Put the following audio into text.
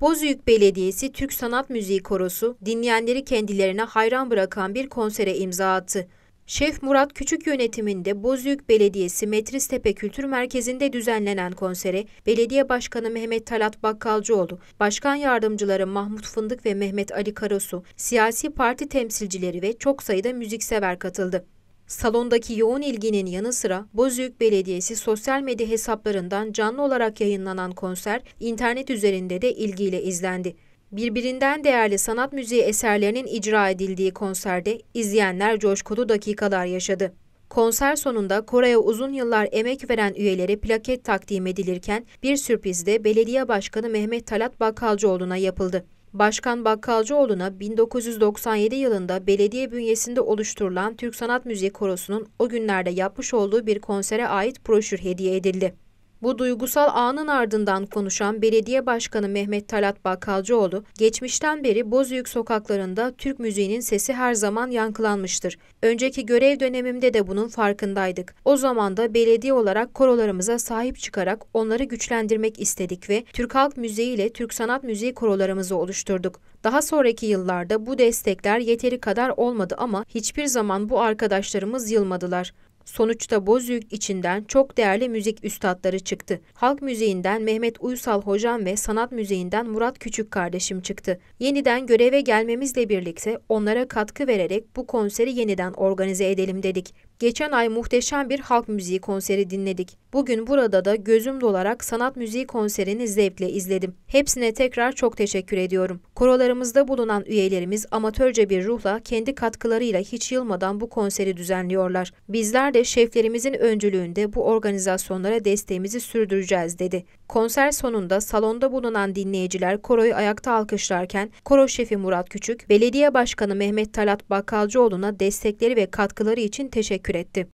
Bozüyük Belediyesi Türk Sanat Müziği Korosu dinleyenleri kendilerine hayran bırakan bir konsere imza attı. Şef Murat Küçük yönetiminde Bozüyük Belediyesi Metristepe Kültür Merkezi'nde düzenlenen konsere Belediye Başkanı Mehmet Talat Bakkalcıoğlu, Başkan Yardımcıları Mahmut Fındık ve Mehmet Ali Karasu, siyasi parti temsilcileri ve çok sayıda müziksever katıldı. Salondaki yoğun ilginin yanı sıra Bozüyük Belediyesi sosyal medya hesaplarından canlı olarak yayınlanan konser internet üzerinde de ilgiyle izlendi. Birbirinden değerli sanat müziği eserlerinin icra edildiği konserde izleyenler coşkulu dakikalar yaşadı. Konser sonunda Kore'ye uzun yıllar emek veren üyelere plaket takdim edilirken bir sürpriz de Belediye Başkanı Mehmet Talat Bakkalcıoğlu'na yapıldı. Başkan Bakkalcıoğlu'na 1997 yılında belediye bünyesinde oluşturulan Türk Sanat Müziği Korosu'nun o günlerde yapmış olduğu bir konsere ait broşür hediye edildi. Bu duygusal anın ardından konuşan Belediye Başkanı Mehmet Talat Bakalcıoğlu, geçmişten beri Bozüyük sokaklarında Türk müziğinin sesi her zaman yankılanmıştır. Önceki görev dönemimde de bunun farkındaydık. O zaman da belediye olarak korolarımıza sahip çıkarak onları güçlendirmek istedik ve Türk halk müziği ile Türk sanat müziği korolarımızı oluşturduk. Daha sonraki yıllarda bu destekler yeteri kadar olmadı ama hiçbir zaman bu arkadaşlarımız yılmadılar. Sonuçta Bozüyük içinden çok değerli müzik üstadları çıktı. Halk müziğinden Mehmet Uysal hocam ve sanat müziğinden Murat Küçük kardeşim çıktı. Yeniden göreve gelmemizle birlikte onlara katkı vererek bu konseri yeniden organize edelim dedik. Geçen ay muhteşem bir halk müziği konseri dinledik. Bugün burada da gözüm dolarak sanat müziği konserini zevkle izledim. Hepsine tekrar çok teşekkür ediyorum. Korolarımızda bulunan üyelerimiz amatörce bir ruhla kendi katkılarıyla hiç yılmadan bu konseri düzenliyorlar. Bizler de şeflerimizin öncülüğünde bu organizasyonlara desteğimizi sürdüreceğiz dedi. Konser sonunda salonda bulunan dinleyiciler koroyu ayakta alkışlarken koro şefi Murat Küçük, belediye başkanı Mehmet Talat Bakalcıoğluna destekleri ve katkıları için teşekkür etti.